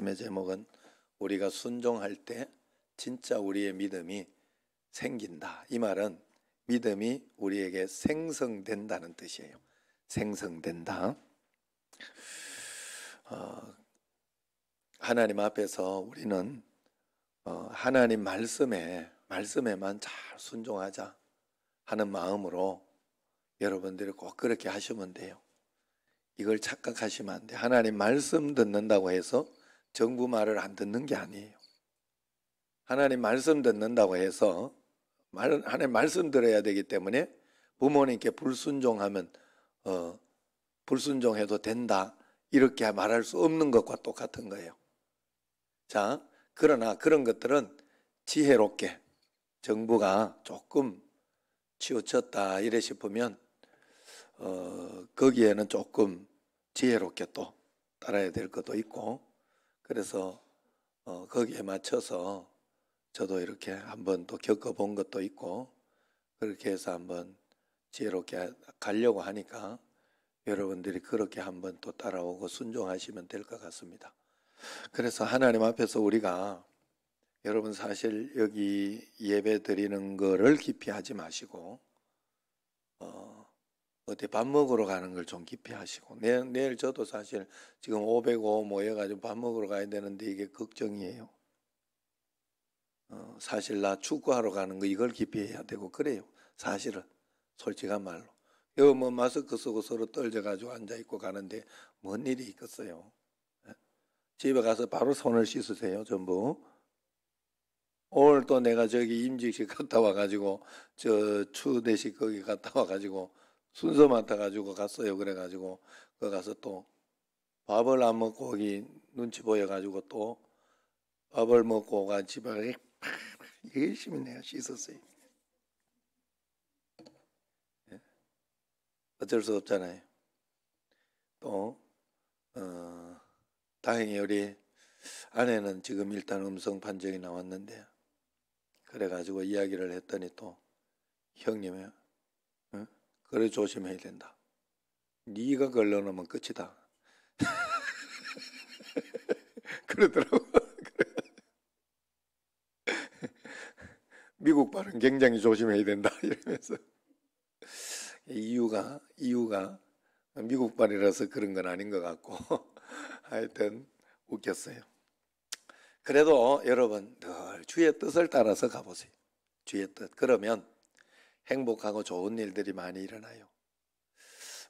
말씀의 제목은 우리가 순종할 때 진짜 우리의 믿음이 생긴다. 이 말은 믿음이 우리에게 생성된다는 뜻이에요. 생성된다. 어, 하나님 앞에서 우리는 어, 하나님 말씀에 말씀에만 잘 순종하자 하는 마음으로 여러분들이 꼭 그렇게 하시면 돼요. 이걸 착각하시면 안 돼. 하나님 말씀 듣는다고 해서 정부 말을 안 듣는 게 아니에요. 하나님 말씀 듣는다고 해서 하나님 말씀 들어야 되기 때문에 부모님께 불순종하면 어, 불순종해도 된다 이렇게 말할 수 없는 것과 똑같은 거예요. 자, 그러나 그런 것들은 지혜롭게 정부가 조금 치우쳤다 이래 싶으면 어, 거기에는 조금 지혜롭게 또 따라야 될 것도 있고 그래서 어, 거기에 맞춰서 저도 이렇게 한 번 또 겪어본 것도 있고 그렇게 해서 한 번 지혜롭게 가려고 하니까 여러분들이 그렇게 한 번 또 따라오고 순종하시면 될 것 같습니다. 그래서 하나님 앞에서 우리가 여러분 사실 여기 예배 드리는 거를 기피하지 마시고 어, 어때밥 먹으러 가는 걸 좀 기피하시고 내, 내일 저도 사실 지금 505 모여가지고 뭐 밥 먹으러 가야 되는데 이게 걱정이에요. 어, 사실 나 축구하러 가는 거 이걸 기피해야 되고 그래요. 사실은 솔직한 말로. 여거뭐 마스크 쓰고 서로 떨져가지고 앉아있고 가는데 뭔 일이 있겠어요. 예? 집에 가서 바로 손을 씻으세요, 전부. 오늘 또 내가 저기 임직식 갔다 와가지고 저 추대식 거기 갔다 와가지고 순서 맡아가지고 갔어요. 그래가지고 그 가서 또 밥을 안 먹고 거기 눈치 보여가지고 또 밥을 먹고 간 집에 열심히 내가 씻었어요. 예? 어쩔 수 없잖아요. 또 어, 다행히 우리 아내는 지금 일단 음성 판정이 나왔는데 그래가지고 이야기를 했더니 또 형님이 응? 그래 조심해야 된다. 네가 걸러놓으면 끝이다. 그러더라고. 미국 발은 굉장히 조심해야 된다 이러면서 이유가 이유가 미국 발이라서 그런 건 아닌 것 같고 하여튼 웃겼어요. 그래도 여러분 늘 주의 뜻을 따라서 가보세요. 주의 뜻. 그러면 행복하고 좋은 일들이 많이 일어나요.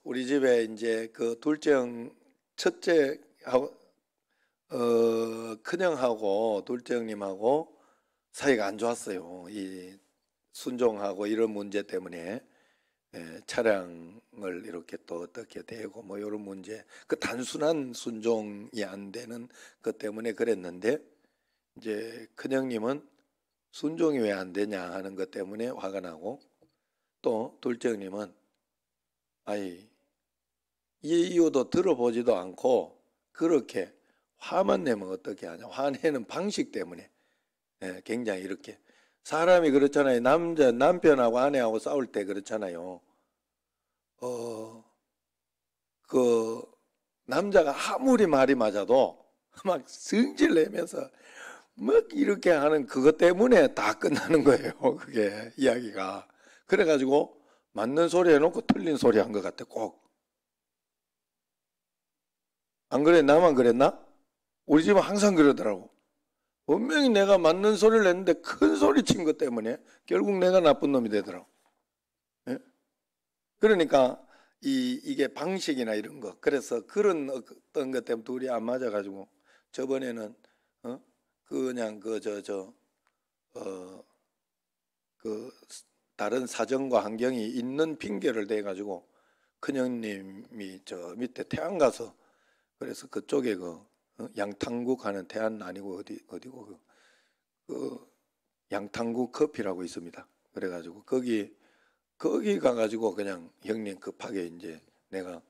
우리 집에 이제 그 둘째 형, 첫째 하고 어, 큰형하고 둘째 형님하고 사이가 안 좋았어요. 이 순종하고 이런 문제 때문에 예, 차량을 이렇게 또 어떻게 대고 뭐 이런 문제 그 단순한 순종이 안 되는 것 때문에 그랬는데 이제 큰형님은 순종이 왜 안 되냐 하는 것 때문에 화가 나고 또 둘째 형님은 아이 이 이유도 들어보지도 않고 그렇게 화만 내면 어떻게 하냐 화내는 방식 때문에 예, 굉장히 이렇게 사람이 그렇잖아요 남자 남편하고 아내하고 싸울 때 그렇잖아요 어그 남자가 아무리 말이 맞아도 막승질 내면서 막 이렇게 하는 그것 때문에 다 끝나는 거예요. 그게 이야기가. 그래가지고 맞는 소리 해놓고 틀린 소리 한 것 같아, 꼭. 안 그래? 나만 그랬나? 우리 집은 항상 그러더라고. 분명히 내가 맞는 소리를 냈는데큰 소리 친 것 때문에 결국 내가 나쁜 놈이 되더라고. 예? 그러니까 이, 이게 방식이나 이런 거. 그래서 그런 어떤 것 때문에 둘이 안 맞아가지고 저번에는, 어? 그냥 그, 저, 저, 어, 그 다른 사정과 환경이 있는 핑계를 대 가지고 큰형님이 저 밑에 태안 가서 그래서 그쪽에 그양탕국 어, 하는 태안 아니고 어디 어디고 그, 그양탕국 커피라고 있습니다. 그래가지고 거기 거기 가가지고 그냥 형님 급하게 이제 내가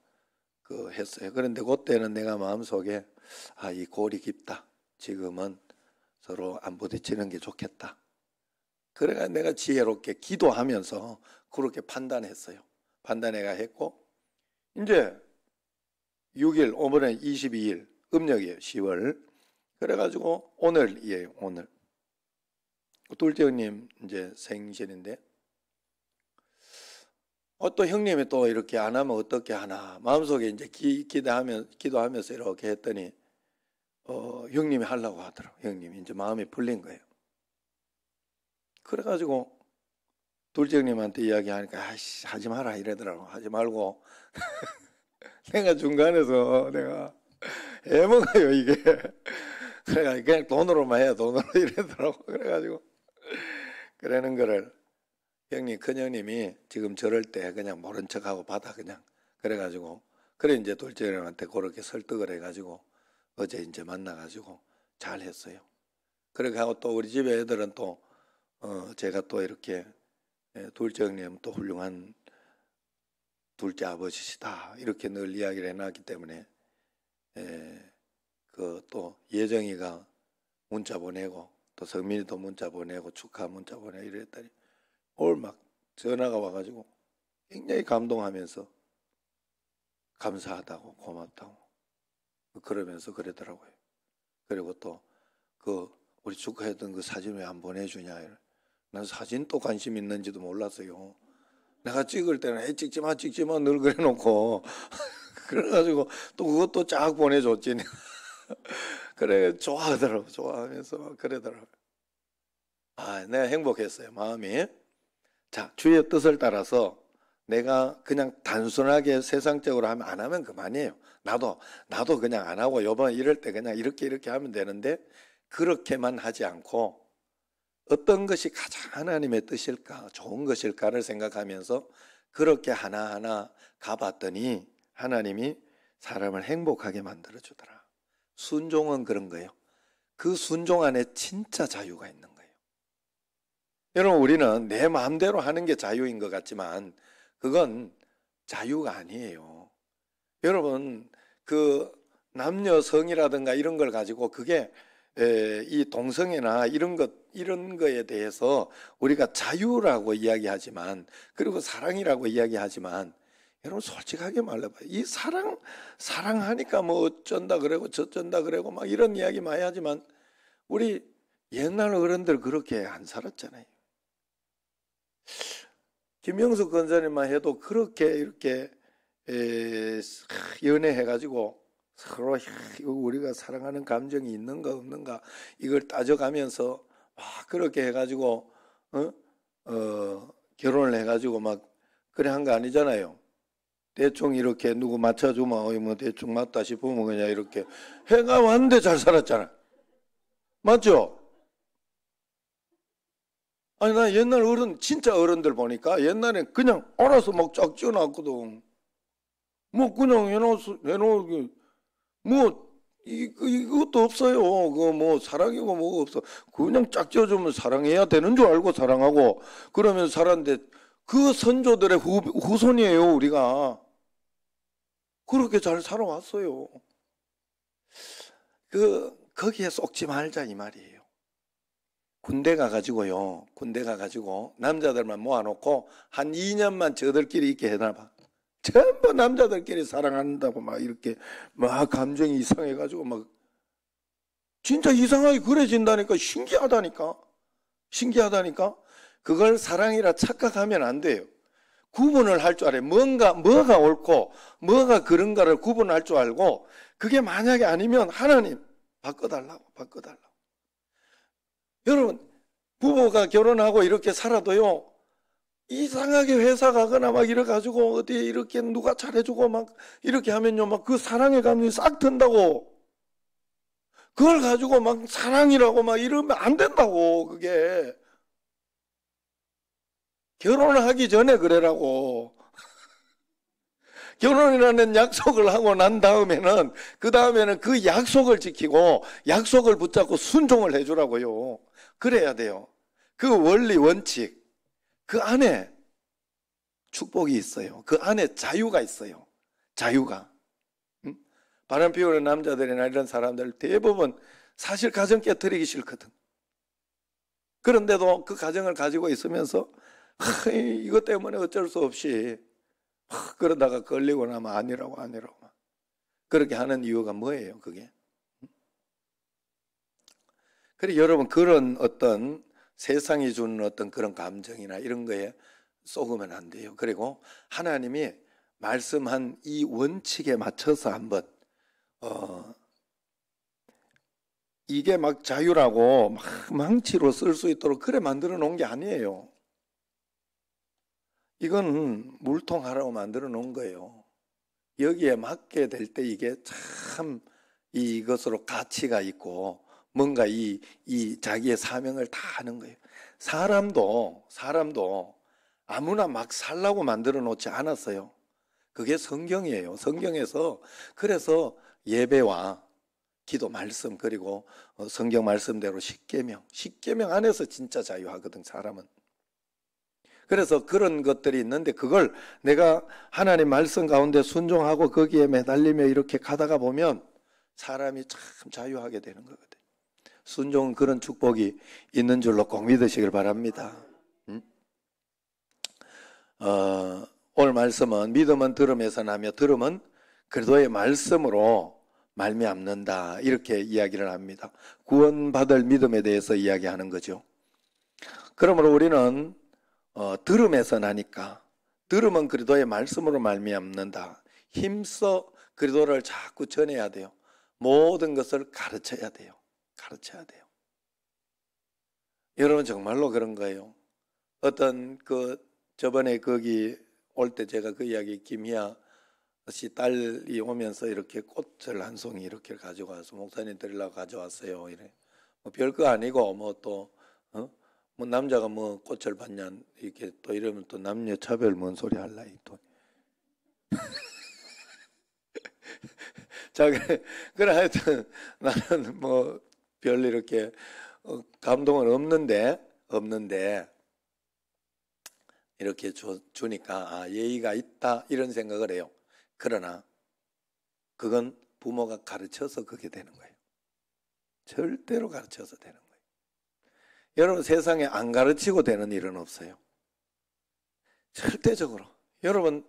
그 했어요. 그런데 그때는 내가 마음속에 아이 골이 깊다. 지금은 서로 안 부딪히는 게 좋겠다. 그래가 내가 지혜롭게 기도하면서 그렇게 판단했어요. 판단해가 했고 이제 6일 오늘은 22일 음력이에요. 10월. 그래가지고 오늘이에요. 예, 오늘. 둘째 형님 이제 생신인데 어, 또 형님이 또 이렇게 안 하면 어떻게 하나 마음속에 이제 기, 기대하며 기도하면서 이렇게 했더니 어, 형님이 하려고 하더라고 형님이 이제 마음이 풀린 거예요. 그래가지고 돌장님한테 이야기하니까 아씨 하지 마라 이러더라고 하지 말고 내가 중간에서 내가 애먹어요 이게 그래가지고 그냥 돈으로만 해야 돈으로 이러더라고 그래가지고 그러는 거를 형님 큰형님이 지금 저럴 때 그냥 모른 척하고 받아 그냥 그래가지고 그래 이제 돌장님한테 그렇게 설득을 해가지고 어제 이제 만나가지고 잘 했어요 그렇게 하고 또 우리 집에 애들은 또 어, 제가 또 이렇게 예, 둘째 형님 또 훌륭한 둘째 아버지시다 이렇게 늘 이야기를 해놨기 때문에 예, 그또 예정이가 문자 보내고 또 성민이도 문자 보내고 축하 문자 보내 이랬더니 오늘 막 전화가 와가지고 굉장히 감동하면서 감사하다고 고맙다고 그러면서 그러더라고요. 그리고 또 그 우리 축하했던 그 사진 을안 보내주냐 이런. 난 사진 도 관심 있는지도 몰랐어요. 내가 찍을 때는 에 찍지 마 찍지 마늘 그래놓고 그래가지고 또 그것도 쫙 보내줬지. 그래 좋아하더라고 좋아하면서 그러더라고. 아 내가 행복했어요 마음이. 자 주의 뜻을 따라서 내가 그냥 단순하게 세상적으로 하면 안 하면 그만이에요. 나도 나도 그냥 안 하고 요번 이럴 때 그냥 이렇게 이렇게 하면 되는데 그렇게만 하지 않고 어떤 것이 가장 하나님의 뜻일까, 좋은 것일까를 생각하면서 그렇게 하나하나 가봤더니 하나님이 사람을 행복하게 만들어주더라. 순종은 그런 거예요. 그 순종 안에 진짜 자유가 있는 거예요. 여러분, 우리는 내 마음대로 하는 게 자유인 것 같지만 그건 자유가 아니에요. 여러분, 그 남녀 성이라든가 이런 걸 가지고 그게 이 동성애나 이런 것 이런 거에 대해서 우리가 자유라고 이야기하지만 그리고 사랑이라고 이야기하지만 여러분 솔직하게 말해봐요. 이 사랑 사랑하니까 뭐 어쩐다 그러고 저쩐다 그러고 막 이런 이야기 많이 하지만 우리 옛날 어른들 그렇게 안 살았잖아요. 김영숙 권사님만 해도 그렇게 이렇게 연애해가지고 서로 우리가 사랑하는 감정이 있는가 없는가 이걸 따져가면서 막 그렇게 해가지고 어? 어 결혼을 해가지고 막 그래 한 거 아니잖아요. 대충 이렇게 누구 맞춰주면 어이 뭐 대충 맞다 싶으면 그냥 이렇게 해가 왔는데 잘 살았잖아. 맞죠? 아니 나 옛날 어른 진짜 어른들 보니까 옛날에 그냥 알아서 막 쫙 지어놨거든. 뭐 그냥 해놓 해놓 뭐 이, 그, 이것도 없어요. 그뭐 사랑이고 뭐가 없어. 그냥 짝지어주면 사랑해야 되는 줄 알고 사랑하고 그러면 살았는데 그 선조들의 후, 후손이에요 우리가. 그렇게 잘 살아왔어요. 그 거기에 쏙지 말자 이 말이에요. 군대 가가지고요. 군대 가가지고 남자들만 모아놓고 한 2년만 저들끼리 있게 해놔봐. 전부 남자들끼리 사랑한다고 막 이렇게 막 감정이 이상해가지고 막 진짜 이상하게 그려진다니까 신기하다니까 신기하다니까 그걸 사랑이라 착각하면 안 돼요. 구분을 할 줄 알아요. 뭔가 뭐가 옳고 뭐가 그런가를 구분할 줄 알고 그게 만약에 아니면 하나님 바꿔달라고 바꿔달라고. 여러분 부부가 결혼하고 이렇게 살아도요 이상하게 회사 가거나 막 이래 가지고 어디 이렇게 누가 잘해주고 막 이렇게 하면요 막 그 사랑의 감정이 싹 든다고 그걸 가지고 막 사랑이라고 막 이러면 안 된다고 그게 결혼하기 전에 그래라고 결혼이라는 약속을 하고 난 다음에는 그 다음에는 그 약속을 지키고 약속을 붙잡고 순종을 해주라고요 그래야 돼요 그 원리 원칙 그 안에 축복이 있어요. 그 안에 자유가 있어요. 자유가. 응? 바람 피우는 남자들이나 이런 사람들 대부분 사실 가정 깨뜨리기 싫거든. 그런데도 그 가정을 가지고 있으면서 하, 이것 때문에 어쩔 수 없이 하, 그러다가 걸리고 나면 아니라고 아니라고 그렇게 하는 이유가 뭐예요? 그게? 그래 여러분 그런 어떤 세상이 주는 어떤 그런 감정이나 이런 거에 속으면 안 돼요. 그리고 하나님이 말씀한 이 원칙에 맞춰서 한번 어 이게 막 자유라고 막 망치로 쓸 수 있도록 그래 만들어 놓은 게 아니에요. 이건 물통 하라고 만들어 놓은 거예요. 여기에 맞게 될 때 이게 참 이것으로 가치가 있고 뭔가 이, 이 자기의 사명을 다 하는 거예요. 사람도, 사람도 아무나 막 살라고 만들어 놓지 않았어요. 그게 성경이에요. 성경에서 그래서 예배와 기도 말씀 그리고 어, 성경 말씀대로 십계명 십계명 안에서 진짜 자유하거든 사람은 그래서 그런 것들이 있는데 그걸 내가 하나님 말씀 가운데 순종하고 거기에 매달리며 이렇게 가다가 보면 사람이 참 자유하게 되는 거거든 순종은 그런 축복이 있는 줄로 꼭 믿으시길 바랍니다. 음? 어, 오늘 말씀은 믿음은 들음에서 나며 들음은 그리도의 말씀으로 말미암는다 이렇게 이야기를 합니다. 구원받을 믿음에 대해서 이야기하는 거죠. 그러므로 우리는 어, 들음에서 나니까 들음은 그리도의 말씀으로 말미암는다. 힘써 그리도를 자꾸 전해야 돼요. 모든 것을 가르쳐야 돼요. 가르쳐야 돼요. 여러분 정말로 그런가요? 어떤 그 저번에 거기 올 때 제가 그 이야기 김희아 씨 딸이 오면서 이렇게 꽃을 한 송이 이렇게 가져가서 목사님 드리려고 가져왔어요. 이래. 뭐 별거 아니고 뭐또 어? 뭐 남자가 뭐 꽃을 받냐 이렇게 또 이러면 또 남녀 차별 뭔 소리 할라 이 또. 자 그래, 그래 하여튼 나는 뭐별 이렇게 어, 감동은 없는데 없는데 이렇게 주, 주니까 아, 예의가 있다 이런 생각을 해요. 그러나 그건 부모가 가르쳐서 그게 되는 거예요. 절대로 가르쳐서 되는 거예요. 여러분 세상에 안 가르치고 되는 일은 없어요. 절대적으로 여러분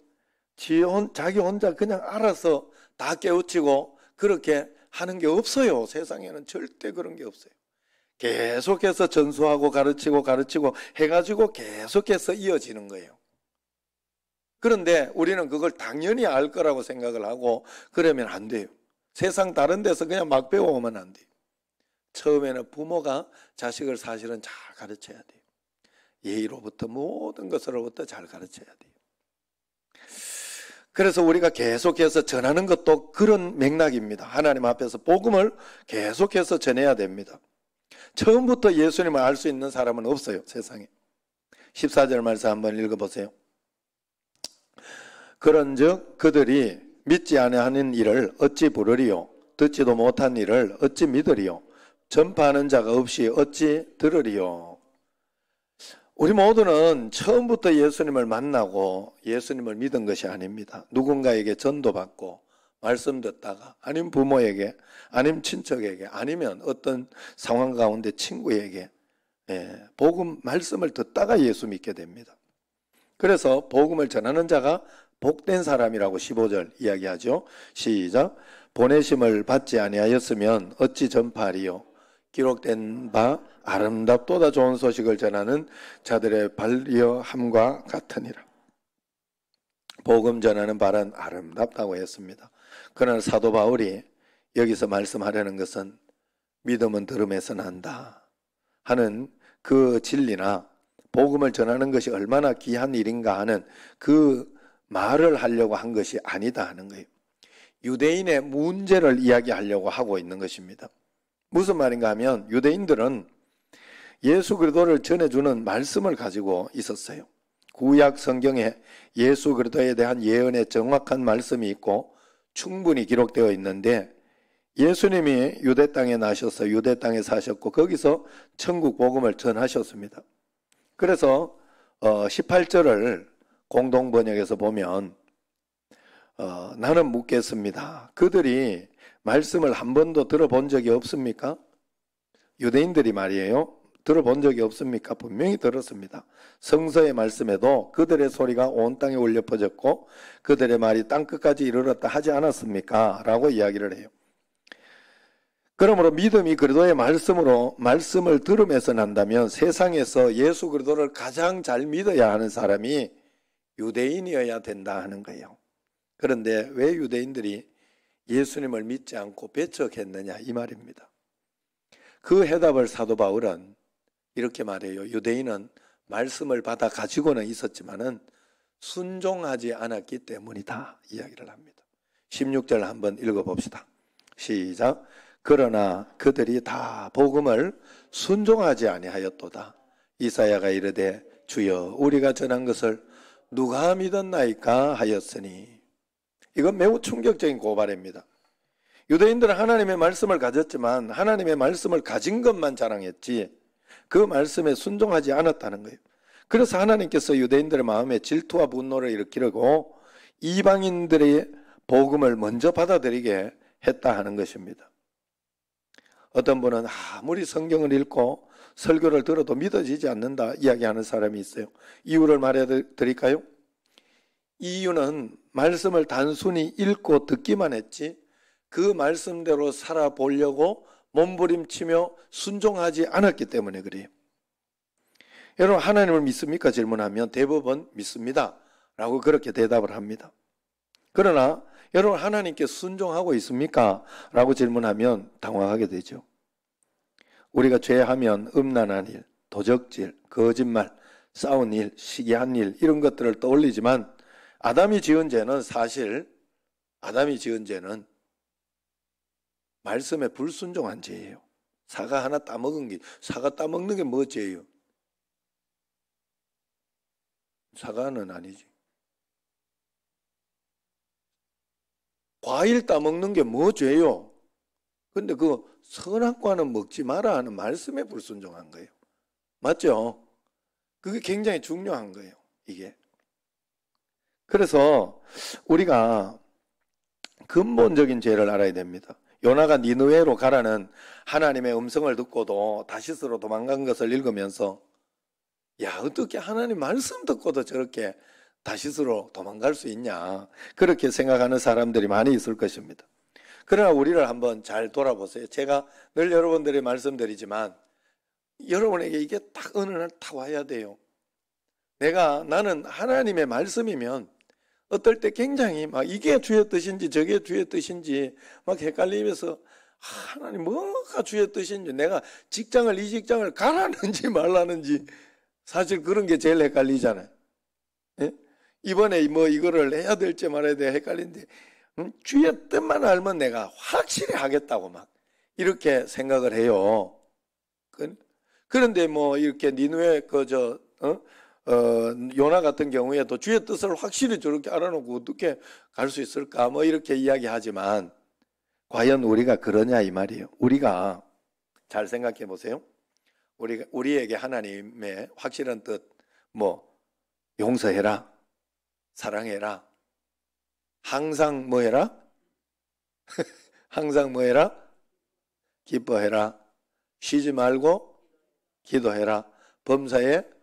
지 혼, 자기 혼자 그냥 알아서 다 깨우치고 그렇게 하는 게 없어요. 세상에는 절대 그런 게 없어요. 계속해서 전수하고 가르치고 가르치고 해가지고 계속해서 이어지는 거예요. 그런데 우리는 그걸 당연히 알 거라고 생각을 하고 그러면 안 돼요. 세상 다른 데서 그냥 막 배워오면 안 돼요. 처음에는 부모가 자식을 사실은 잘 가르쳐야 돼요. 예의로부터 모든 것으로부터 잘 가르쳐야 돼요. 그래서 우리가 계속해서 전하는 것도 그런 맥락입니다. 하나님 앞에서 복음을 계속해서 전해야 됩니다. 처음부터 예수님을 알 수 있는 사람은 없어요, 세상에. 14절 말씀 한번 읽어보세요. 그런 즉, 그들이 믿지 아하는 일을 어찌 부르리요? 듣지도 못한 일을 어찌 믿으리요? 전파하는 자가 없이 어찌 들으리요? 우리 모두는 처음부터 예수님을 만나고 예수님을 믿은 것이 아닙니다. 누군가에게 전도받고 말씀 듣다가 아니면 부모에게 아니면 친척에게 아니면 어떤 상황 가운데 친구에게 예, 복음 말씀을 듣다가 예수 믿게 됩니다. 그래서 복음을 전하는 자가 복된 사람이라고 15절 이야기하죠. 시작. 보내심을 받지 아니하였으면 어찌 전파리요 기록된 바 아름답도다 좋은 소식을 전하는 자들의 발리어함과 같으니라. 복음 전하는 바란 아름답다고 했습니다. 그러나 사도 바울이 여기서 말씀하려는 것은 믿음은 들음에서 난다 하는 그 진리나 복음을 전하는 것이 얼마나 귀한 일인가 하는 그 말을 하려고 한 것이 아니다 하는 거예요. 유대인의 문제를 이야기하려고 하고 있는 것입니다. 무슨 말인가 하면 유대인들은 예수 그리스도를 전해주는 말씀을 가지고 있었어요. 구약 성경에 예수 그리스도에 대한 예언의 정확한 말씀이 있고 충분히 기록되어 있는데 예수님이 유대 땅에 나셔서 유대 땅에 사셨고 거기서 천국 복음을 전하셨습니다. 그래서 18절을 어, 공동 번역에서 보면 어, 나는 묻겠습니다. 그들이 말씀을 한 번도 들어본 적이 없습니까? 유대인들이 말이에요. 들어본 적이 없습니까? 분명히 들었습니다. 성서의 말씀에도 그들의 소리가 온 땅에 울려 퍼졌고 그들의 말이 땅끝까지 이르렀다 하지 않았습니까? 라고 이야기를 해요. 그러므로 믿음이 그리스도의 말씀으로 말씀을 들음에서 난다면 세상에서 예수 그리스도를 가장 잘 믿어야 하는 사람이 유대인이어야 된다 하는 거예요. 그런데 왜 유대인들이 예수님을 믿지 않고 배척했느냐 이 말입니다. 그 해답을 사도 바울은 이렇게 말해요. 유대인은 말씀을 받아 가지고는 있었지만은 순종하지 않았기 때문이다 이야기를 합니다. 16절 한번 읽어 봅시다. 시작. 그러나 그들이 다 복음을 순종하지 아니하였도다. 이사야가 이르되 주여 우리가 전한 것을 누가 믿었나이까 하였으니 이건 매우 충격적인 고발입니다. 유대인들은 하나님의 말씀을 가졌지만 하나님의 말씀을 가진 것만 자랑했지 그 말씀에 순종하지 않았다는 거예요. 그래서 하나님께서 유대인들의 마음에 질투와 분노를 일으키려고 이방인들의 복음을 먼저 받아들이게 했다 하는 것입니다. 어떤 분은 아무리 성경을 읽고 설교를 들어도 믿어지지 않는다 이야기하는 사람이 있어요. 이유를 말해 드릴까요? 이유는 말씀을 단순히 읽고 듣기만 했지 그 말씀대로 살아보려고 몸부림치며 순종하지 않았기 때문에 그래요. 여러분 하나님을 믿습니까? 질문하면 대부분 믿습니다. 라고 그렇게 대답을 합니다. 그러나 여러분 하나님께 순종하고 있습니까? 라고 질문하면 당황하게 되죠. 우리가 죄하면 음란한 일, 도적질, 거짓말, 싸운 일, 시기한 일 이런 것들을 떠올리지만 아담이 지은 죄는 사실 아담이 지은 죄는 말씀에 불순종한 죄예요. 사과 하나 따먹은 게 사과 따먹는 게 뭐 죄예요? 사과는 아니지. 과일 따먹는 게 뭐 죄요? 근데 그 선악과는 먹지 마라 하는 말씀에 불순종한 거예요. 맞죠? 그게 굉장히 중요한 거예요. 이게. 그래서 우리가 근본적인 죄를 알아야 됩니다. 요나가 니누에로 가라는 하나님의 음성을 듣고도 다시스로 도망간 것을 읽으면서 야 어떻게 하나님 말씀 듣고도 저렇게 다시스로 도망갈 수 있냐 그렇게 생각하는 사람들이 많이 있을 것입니다. 그러나 우리를 한번 잘 돌아보세요. 제가 늘 여러분들이 말씀드리지만 여러분에게 이게 딱 어느 날딱 와야 돼요. 내가 나는 하나님의 말씀이면 어떨 때 굉장히 막 이게 주의 뜻인지 저게 주의 뜻인지 막 헷갈리면서 아, 하나님 뭐가 주의 뜻인지 내가 직장을 이 직장을 가라는지 말라는지 사실 그런 게 제일 헷갈리잖아요. 예? 이번에 뭐 이거를 해야 될지 말아야 돼 헷갈린데 음? 주의 뜻만 알면 내가 확실히 하겠다고 막 이렇게 생각을 해요. 그런데 뭐 이렇게 니누의 그 저 어? 어, 요나 같은 경우에도 주의 뜻을 확실히 저렇게 알아놓고 어떻게 갈 수 있을까? 뭐 이렇게 이야기하지만 과연 우리가 그러냐 이 말이에요. 우리가 잘 생각해 보세요. 우리 우리에게 하나님의 확실한 뜻, 뭐 용서해라, 사랑해라, 항상 뭐해라, 항상 뭐해라, 기뻐해라, 쉬지 말고 기도해라, 범사에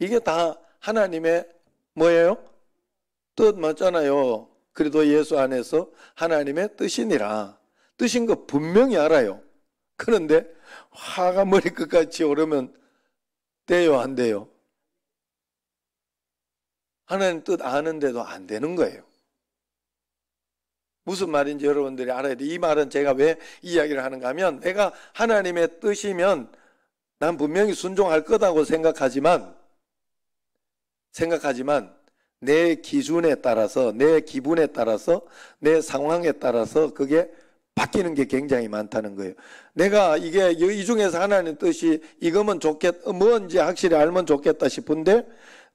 이게 다 하나님의 뭐예요? 뜻 맞잖아요. 그래도 예수 안에서 하나님의 뜻이니라. 뜻인 거 분명히 알아요. 그런데 화가 머리끝까지 오르면 돼요, 안 돼요? 하나님 뜻 아는데도 안 되는 거예요. 무슨 말인지 여러분들이 알아야 돼. 이 말은 제가 왜 이야기를 하는가 하면 내가 하나님의 뜻이면 난 분명히 순종할 거다고 생각하지만 생각하지만 내 기준에 따라서 내 기분에 따라서 내 상황에 따라서 그게 바뀌는 게 굉장히 많다는 거예요. 내가 이게 이 중에서 하나님 뜻이 이거면 좋겠, 뭔지 확실히 알면 좋겠다 싶은데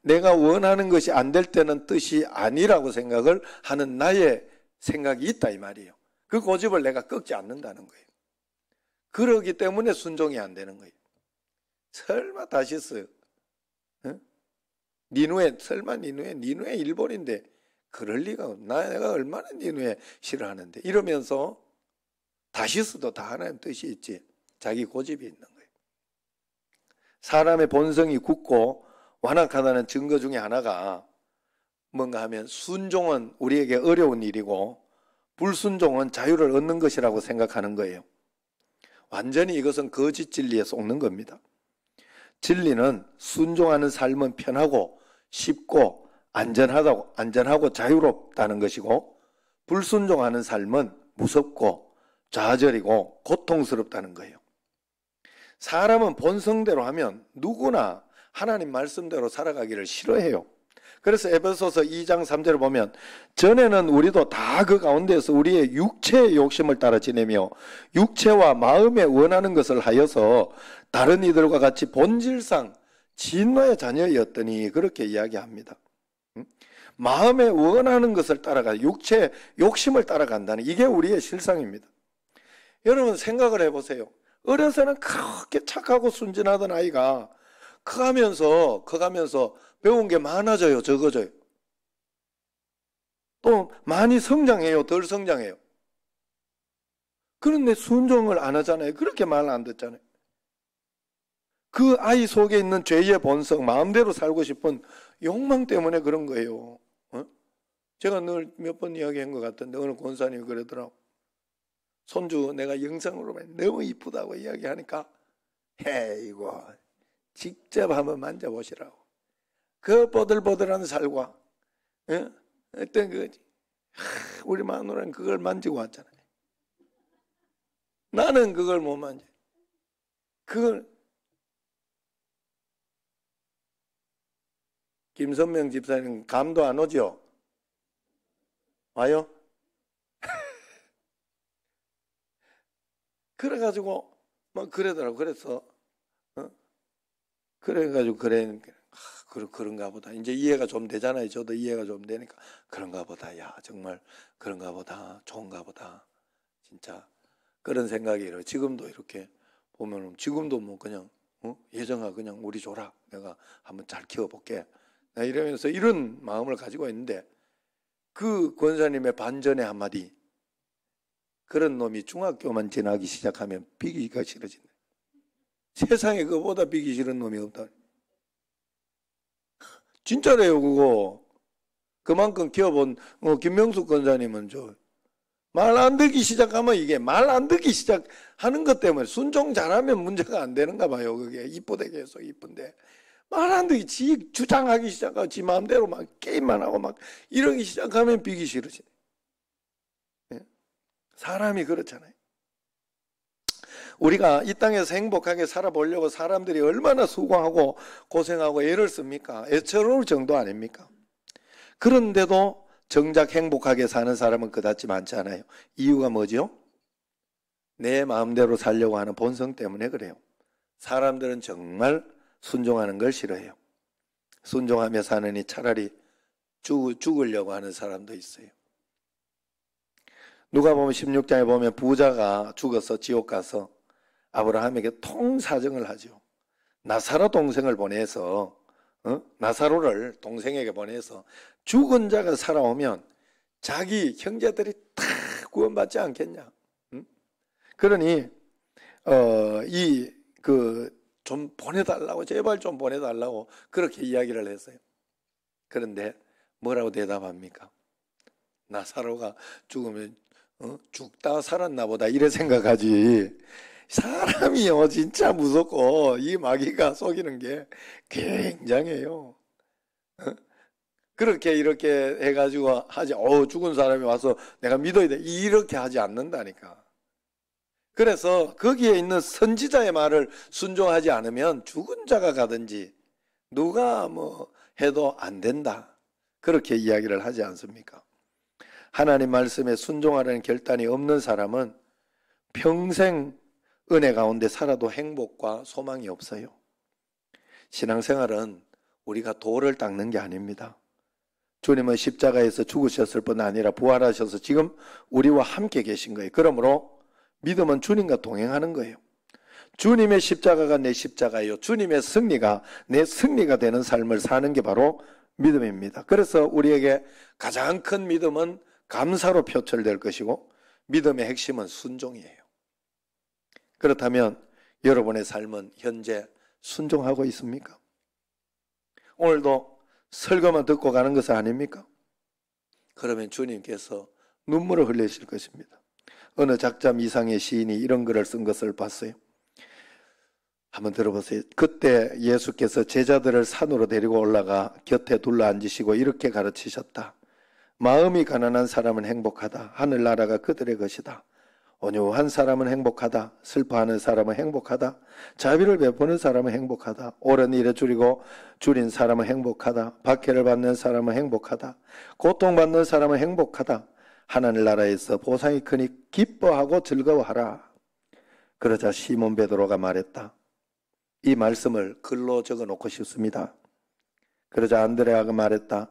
내가 원하는 것이 안 될 때는 뜻이 아니라고 생각을 하는 나의 생각이 있다 이 말이에요. 그 고집을 내가 꺾지 않는다는 거예요. 그러기 때문에 순종이 안 되는 거예요. 설마 다시스 니누에 설마 니누에 니누에 일본인데 그럴 리가 없나 내가 얼마나 니누에 싫어하는데 이러면서 다시스도 다 하나님 뜻이 있지 자기 고집이 있는 거예요. 사람의 본성이 굳고 완악하다는 증거 중에 하나가 뭔가 하면 순종은 우리에게 어려운 일이고 불순종은 자유를 얻는 것이라고 생각하는 거예요. 완전히 이것은 거짓 진리에 속는 겁니다. 진리는 순종하는 삶은 편하고 쉽고 안전하다고 안전하고 자유롭다는 것이고 불순종하는 삶은 무섭고 좌절이고 고통스럽다는 거예요. 사람은 본성대로 하면 누구나 하나님 말씀대로 살아가기를 싫어해요. 그래서 에베소서 2장 3절을 보면 전에는 우리도 다 그 가운데서 우리의 육체의 욕심을 따라 지내며 육체와 마음에 원하는 것을 하여서 다른 이들과 같이 본질상 진노의 자녀였더니 그렇게 이야기합니다. 음? 마음에 원하는 것을 따라가 육체 욕심을 따라간다는 이게 우리의 실상입니다. 여러분 생각을 해보세요. 어려서는 그렇게 착하고 순진하던 아이가 커가면서 커가면서 배운 게 많아져요, 적어져요. 또 많이 성장해요, 덜 성장해요. 그런데 순종을 안 하잖아요. 그렇게 말안 듣잖아요. 그 아이 속에 있는 죄의 본성, 마음대로 살고 싶은 욕망 때문에 그런 거예요. 어? 제가 늘 몇 번 이야기한 것 같은데 어느 권사님이 그러더라고. 손주 내가 영상으로 너무 이쁘다고 이야기하니까 헤이고 직접 한번 만져보시라고. 그 보들보들한 살과 예? 어? 어떤 그 하, 우리 마누라는 그걸 만지고 왔잖아요. 나는 그걸 못 만져. 그걸 김선명 집사님 감도 안 오죠? 와요? 그래가지고 막 그러더라고. 그래서 어? 그래가지고 그래. 아, 그 그런가 보다. 이제 이해가 좀 되잖아요. 저도 이해가 좀 되니까. 그런가 보다. 야, 정말 그런가 보다. 좋은가 보다. 진짜. 그런 생각이에요. 지금도 이렇게 보면 지금도 뭐 그냥, 어? 예정아, 그냥 우리 줘라. 내가 한번 잘 키워볼게. 아, 이러면서 이런 마음을 가지고 있는데 그 권사님의 반전의 한마디 그런 놈이 중학교만 지나기 시작하면 비기가 싫어진다. 세상에 그보다 비기 싫은 놈이 없다. 진짜래요 그거. 그만큼 키워본 어, 김명숙 권사님은 저말안 듣기 시작하면 이게 말 안 듣기 시작하는 것 때문에 순종 잘하면 문제가 안 되는가 봐요. 그게 이쁘대 계속 이쁜데 말안 되지. 지 주장하기 시작하고 지 마음대로 막 게임만 하고 막 이러기 시작하면 비기 싫어지 네? 예? 사람이 그렇잖아요. 우리가 이 땅에서 행복하게 살아보려고 사람들이 얼마나 수고하고 고생하고 애를 씁니까? 애처로울 정도 아닙니까? 그런데도 정작 행복하게 사는 사람은 그다지 많지 않아요. 이유가 뭐죠? 내 마음대로 살려고 하는 본성 때문에 그래요. 사람들은 정말 순종하는 걸 싫어해요. 순종하며 사느니 차라리 죽, 죽으려고 하는 사람도 있어요. 누가 보면 16장에 보면 부자가 죽어서 지옥 가서 아브라함에게 통사정을 하죠. 나사로 동생을 보내서 어? 나사로를 동생에게 보내서 죽은 자가 살아오면 자기 형제들이 다 구원받지 않겠냐. 응? 그러니 어, 이그 좀 보내달라고 제발 좀 보내달라고 그렇게 이야기를 했어요. 그런데 뭐라고 대답합니까? 나사로가 죽으면 어? 죽다 살았나 보다 이래 생각하지. 사람이요 진짜 무섭고 이 마귀가 속이는 게 굉장해요. 어? 그렇게 이렇게 해가지고 하지. 어 죽은 사람이 와서 내가 믿어야 돼 이렇게 하지 않는다니까. 그래서 거기에 있는 선지자의 말을 순종하지 않으면 죽은 자가 가든지 누가 뭐 해도 안 된다. 그렇게 이야기를 하지 않습니까? 하나님 말씀에 순종하라는 결단이 없는 사람은 평생 은혜 가운데 살아도 행복과 소망이 없어요. 신앙생활은 우리가 돌을 닦는 게 아닙니다. 주님은 십자가에서 죽으셨을 뿐 아니라 부활하셔서 지금 우리와 함께 계신 거예요. 그러므로 믿음은 주님과 동행하는 거예요. 주님의 십자가가 내 십자가예요. 주님의 승리가 내 승리가 되는 삶을 사는 게 바로 믿음입니다. 그래서 우리에게 가장 큰 믿음은 감사로 표출될 것이고 믿음의 핵심은 순종이에요. 그렇다면 여러분의 삶은 현재 순종하고 있습니까? 오늘도 설교만 듣고 가는 것은 아닙니까? 그러면 주님께서 눈물을 흘리실 것입니다. 어느 작점 이상의 시인이 이런 글을 쓴 것을 봤어요. 한번 들어보세요. 그때 예수께서 제자들을 산으로 데리고 올라가 곁에 둘러앉으시고 이렇게 가르치셨다. 마음이 가난한 사람은 행복하다. 하늘나라가 그들의 것이다. 온유한 사람은 행복하다. 슬퍼하는 사람은 행복하다. 자비를 베푸는 사람은 행복하다. 옳은 일에 줄이고 줄인 사람은 행복하다. 박해를 받는 사람은 행복하다. 고통받는 사람은 행복하다. 하나님 나라에서 보상이 크니 기뻐하고 즐거워하라. 그러자 시몬 베드로가 말했다. 이 말씀을 글로 적어 놓고 싶습니다. 그러자 안드레아가 말했다.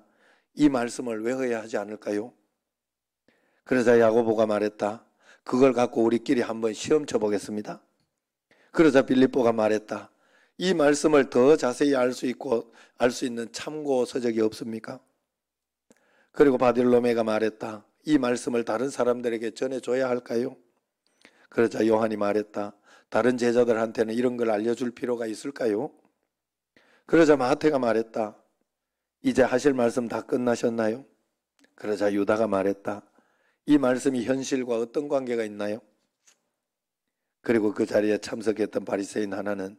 이 말씀을 외워야 하지 않을까요? 그러자 야고보가 말했다. 그걸 갖고 우리끼리 한번 시험 쳐보겠습니다. 그러자 빌립보가 말했다. 이 말씀을 더 자세히 알 수 있고 알 수 있는 참고 서적이 없습니까? 그리고 바딜로메가 말했다. 이 말씀을 다른 사람들에게 전해줘야 할까요? 그러자 요한이 말했다. 다른 제자들한테는 이런 걸 알려줄 필요가 있을까요? 그러자 마태가 말했다. 이제 하실 말씀 다 끝나셨나요? 그러자 유다가 말했다. 이 말씀이 현실과 어떤 관계가 있나요? 그리고 그 자리에 참석했던 바리새인 하나는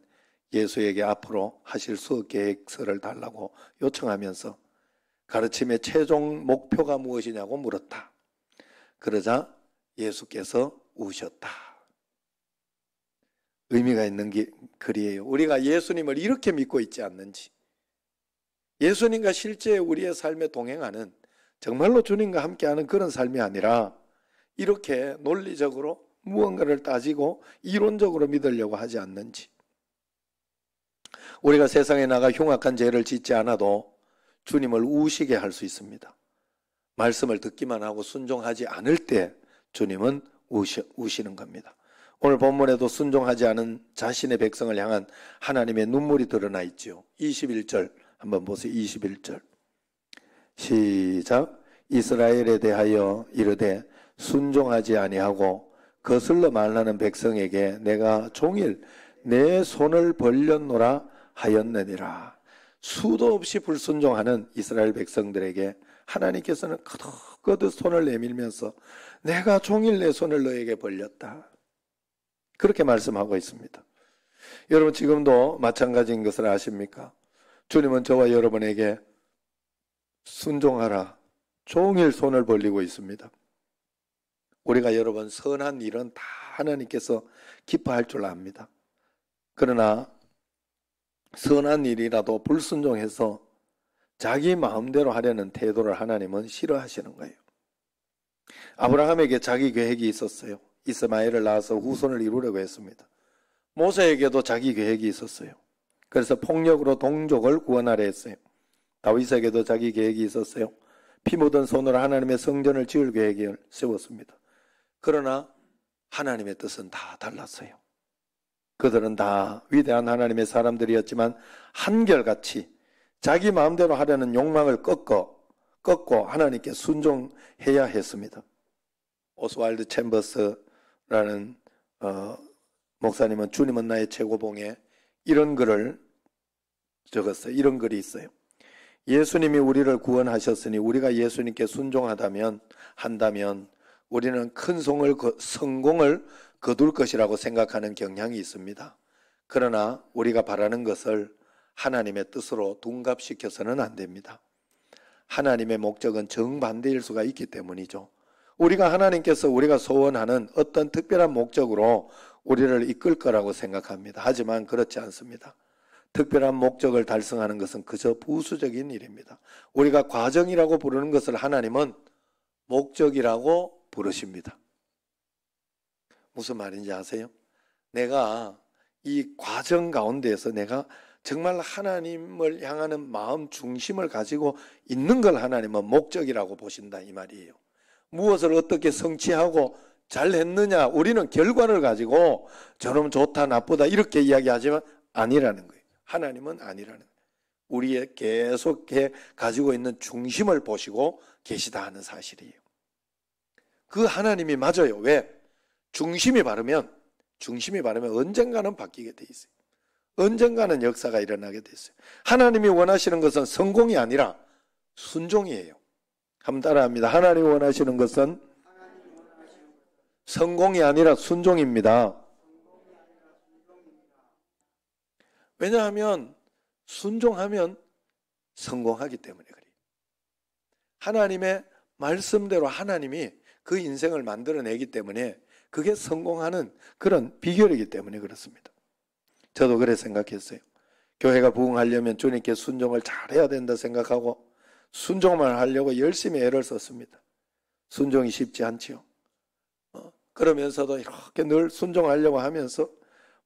예수에게 앞으로 하실 수업 계획서를 달라고 요청하면서 가르침의 최종 목표가 무엇이냐고 물었다. 그러자 예수께서 우셨다. 의미가 있는 게 글이에요. 우리가 예수님을 이렇게 믿고 있지 않는지. 예수님과 실제 우리의 삶에 동행하는 정말로 주님과 함께하는 그런 삶이 아니라 이렇게 논리적으로 무언가를 따지고 이론적으로 믿으려고 하지 않는지. 우리가 세상에 나가 흉악한 죄를 짓지 않아도 주님을 우시게 할 수 있습니다. 말씀을 듣기만 하고 순종하지 않을 때 주님은 우시, 우시는 겁니다. 오늘 본문에도 순종하지 않은 자신의 백성을 향한 하나님의 눈물이 드러나 있지요. 21절 한번 보세요. 21절. 시작. 이스라엘에 대하여 이르되 순종하지 아니하고 거슬러 말라는 백성에게 내가 종일 내 손을 벌렸노라 하였느니라. 수도 없이 불순종하는 이스라엘 백성들에게 하나님께서는 거듭거듭 손을 내밀면서 내가 종일 내 손을 너에게 벌렸다. 그렇게 말씀하고 있습니다. 여러분 지금도 마찬가지인 것을 아십니까? 주님은 저와 여러분에게 순종하라. 종일 손을 벌리고 있습니다. 우리가 여러분 선한 일은 다 하나님께서 기뻐할 줄 압니다. 그러나 선한 일이라도 불순종해서 자기 마음대로 하려는 태도를 하나님은 싫어하시는 거예요. 아브라함에게 자기 계획이 있었어요. 이스마엘을 낳아서 후손을 이루려고 했습니다. 모세에게도 자기 계획이 있었어요. 그래서 폭력으로 동족을 구원하려 했어요. 다윗에게도 자기 계획이 있었어요. 피 묻은 손으로 하나님의 성전을 지을 계획을 세웠습니다. 그러나 하나님의 뜻은 다 달랐어요. 그들은 다 위대한 하나님의 사람들이었지만 한결같이 자기 마음대로 하려는 욕망을 꺾어 꺾고 하나님께 순종해야 했습니다. 오스왈드 챔버스라는 어, 목사님은 주님은 나의 최고봉에 이런 글을 적었어요. 이런 글이 있어요. 예수님이 우리를 구원하셨으니 우리가 예수님께 순종하다면 한다면 우리는 큰 성을 성공을 거둘 것이라고 생각하는 경향이 있습니다. 그러나 우리가 바라는 것을 하나님의 뜻으로 둔갑시켜서는 안 됩니다. 하나님의 목적은 정반대일 수가 있기 때문이죠. 우리가 하나님께서 우리가 소원하는 어떤 특별한 목적으로 우리를 이끌 거라고 생각합니다. 하지만 그렇지 않습니다. 특별한 목적을 달성하는 것은 그저 부수적인 일입니다. 우리가 과정이라고 부르는 것을 하나님은 목적이라고 부르십니다. 무슨 말인지 아세요? 내가 이 과정 가운데에서 내가 정말 하나님을 향하는 마음 중심을 가지고 있는 걸 하나님은 목적이라고 보신다 이 말이에요. 무엇을 어떻게 성취하고 잘 했느냐 우리는 결과를 가지고 저놈 좋다 나쁘다 이렇게 이야기하지만 아니라는 거예요. 하나님은 아니라는 거예요. 우리의 계속해 가지고 있는 중심을 보시고 계시다 하는 사실이에요. 그 하나님이 맞아요. 왜? 중심이 바르면 중심이 바르면 언젠가는 바뀌게 돼 있어요. 언젠가는 역사가 일어나게 돼 있어요. 하나님이 원하시는 것은 성공이 아니라 순종이에요. 한번 따라합니다. 하나님이 원하시는 것은 성공이 아니라 순종입니다. 왜냐하면 순종하면 성공하기 때문에 그래요. 하나님의 말씀대로 하나님이 그 인생을 만들어내기 때문에 그게 성공하는 그런 비결이기 때문에 그렇습니다. 저도 그래 생각했어요. 교회가 부흥하려면 주님께 순종을 잘해야 된다 생각하고 순종만 하려고 열심히 애를 썼습니다. 순종이 쉽지 않지요. 어, 그러면서도 이렇게 늘 순종하려고 하면서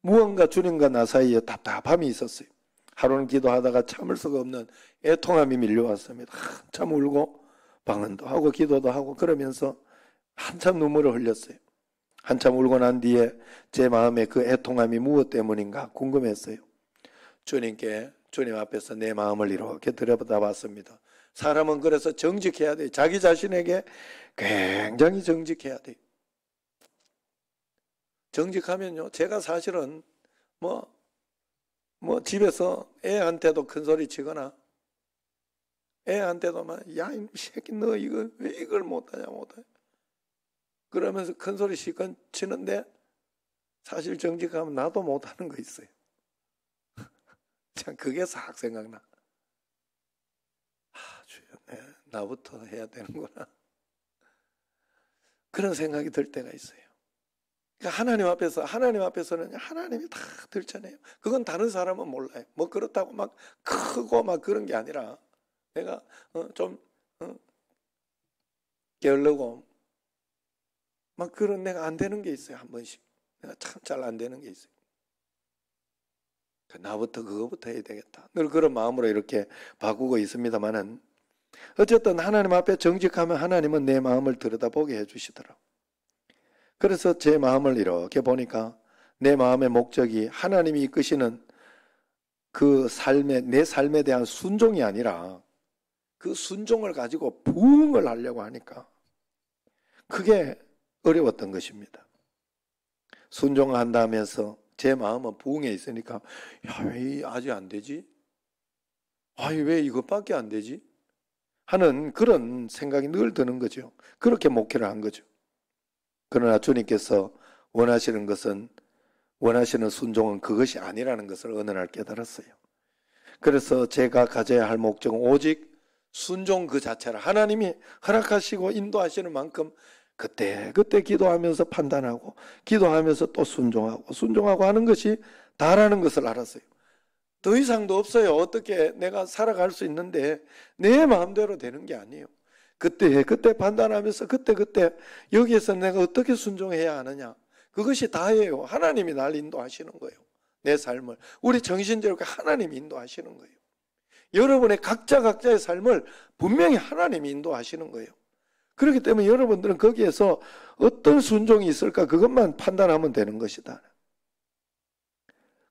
무언가 주님과 나 사이에 답답함이 있었어요. 하루는 기도하다가 참을 수가 없는 애통함이 밀려왔습니다. 한참 울고 방언도 하고 기도도 하고 그러면서 한참 눈물을 흘렸어요. 한참 울고 난 뒤에 제 마음에 그 애통함이 무엇 때문인가 궁금했어요. 주님께 주님 앞에서 내 마음을 이렇게 들여다봤습니다. 사람은 그래서 정직해야 돼. 자기 자신에게 굉장히 정직해야 돼. 정직하면요. 제가 사실은 뭐, 뭐 집에서 애한테도 큰 소리 치거나 애한테도 막, 야, 이 새끼 너 이거 왜 이걸 못하냐, 못하냐. 그러면서 큰 소리 시건 치는데 사실 정직하면 나도 못하는 거 있어요. 참 그게 싹 생각나. 아 주여, 네, 나부터 해야 되는구나. 그런 생각이 들 때가 있어요. 그러니까 하나님 앞에서 하나님 앞에서는 하나님이 다 들잖아요. 그건 다른 사람은 몰라요. 뭐 그렇다고 막 크고 막 그런 게 아니라 내가 어, 좀 어, 게을르고 막 그런 내가 안 되는 게 있어요. 한 번씩. 내가 참 잘 안 되는 게 있어요. 그 나부터 그거부터 해야 되겠다. 늘 그런 마음으로 이렇게 바꾸고 있습니다만은 어쨌든 하나님 앞에 정직하면 하나님은 내 마음을 들여다보게 해주시더라 그래서 제 마음을 이렇게 보니까 내 마음의 목적이 하나님이 이끄시는 그 삶에, 내 삶에 대한 순종이 아니라 그 순종을 가지고 부흥을 하려고 하니까 그게 어려웠던 것입니다. 순종한다면서 제 마음은 부흥에 있으니까 야, 왜 아직 안 되지? 아왜 이것밖에 안 되지? 하는 그런 생각이 늘 드는 거죠. 그렇게 목회를 한 거죠. 그러나 주님께서 원하시는 것은 원하시는 순종은 그것이 아니라는 것을 어느 날 깨달았어요. 그래서 제가 가져야 할 목적은 오직 순종 그 자체라 하나님이 허락하시고 인도하시는 만큼 그때 그때 기도하면서 판단하고 기도하면서 또 순종하고 순종하고 하는 것이 다라는 것을 알았어요. 더 이상도 없어요. 어떻게 내가 살아갈 수 있는데 내 마음대로 되는 게 아니에요. 그때 그때 판단하면서 그때 그때 여기에서 내가 어떻게 순종해야 하느냐 그것이 다예요. 하나님이 날 인도하시는 거예요. 내 삶을 우리 정신적으로 하나님이 인도하시는 거예요. 여러분의 각자 각자의 삶을 분명히 하나님이 인도하시는 거예요. 그렇기 때문에 여러분들은 거기에서 어떤 순종이 있을까 그것만 판단하면 되는 것이다.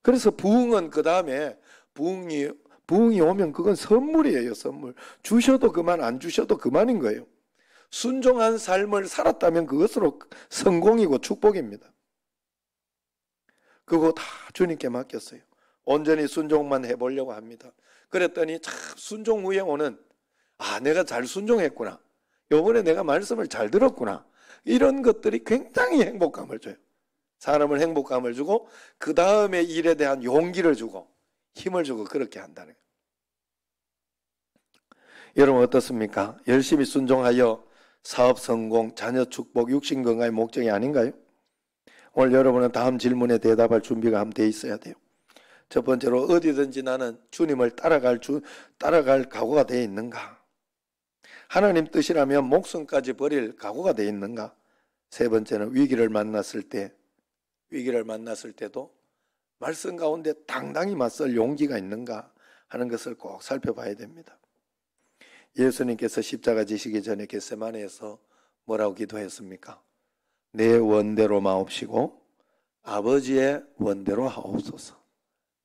그래서 부흥은 그 다음에 부흥이 부흥이 오면 그건 선물이에요, 선물. 주셔도 그만 안 주셔도 그만인 거예요. 순종한 삶을 살았다면 그것으로 성공이고 축복입니다. 그거 다 주님께 맡겼어요. 온전히 순종만 해보려고 합니다. 그랬더니 참 순종 후에 오는 아 내가 잘 순종했구나. 요번에 내가 말씀을 잘 들었구나. 이런 것들이 굉장히 행복감을 줘요. 사람을 행복감을 주고 그 다음에 일에 대한 용기를 주고 힘을 주고 그렇게 한다는 거예요. 여러분 어떻습니까? 열심히 순종하여 사업 성공, 자녀 축복, 육신 건강의 목적이 아닌가요? 오늘 여러분은 다음 질문에 대답할 준비가 함돼 있어야 돼요. 첫 번째로 어디든지 나는 주님을 따라갈 주 따라갈 각오가 돼 있는가? 하나님 뜻이라면 목숨까지 버릴 각오가 돼 있는가? 세 번째는 위기를 만났을 때 위기를 만났을 때도 말씀 가운데 당당히 맞설 용기가 있는가 하는 것을 꼭 살펴봐야 됩니다. 예수님께서 십자가 지시기 전에 겟세마에서 뭐라고 기도했습니까? 내 원대로 마옵시고 아버지의 원대로 하옵소서.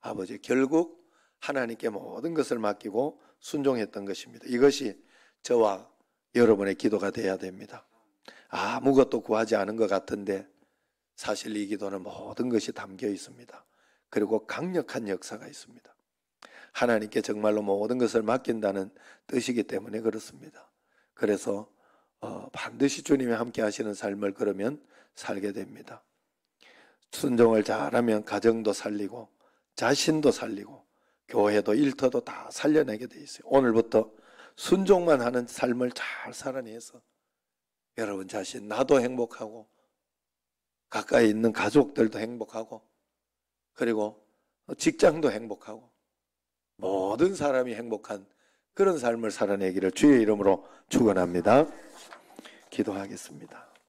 아버지 결국 하나님께 모든 것을 맡기고 순종했던 것입니다. 이것이 저와 여러분의 기도가 돼야 됩니다. 아무것도 구하지 않은 것 같은데 사실 이 기도는 모든 것이 담겨 있습니다. 그리고 강력한 역사가 있습니다. 하나님께 정말로 모든 것을 맡긴다는 뜻이기 때문에 그렇습니다. 그래서 어, 반드시 주님이 함께 하시는 삶을 그러면 살게 됩니다. 순종을 잘하면 가정도 살리고 자신도 살리고 교회도 일터도 다 살려내게 돼 있어요. 오늘부터 순종만 하는 삶을 잘 살아내서 여러분 자신 나도 행복하고 가까이 있는 가족들도 행복하고 그리고 직장도 행복하고 모든 사람이 행복한 그런 삶을 살아내기를 주의 이름으로 축원합니다. 기도하겠습니다.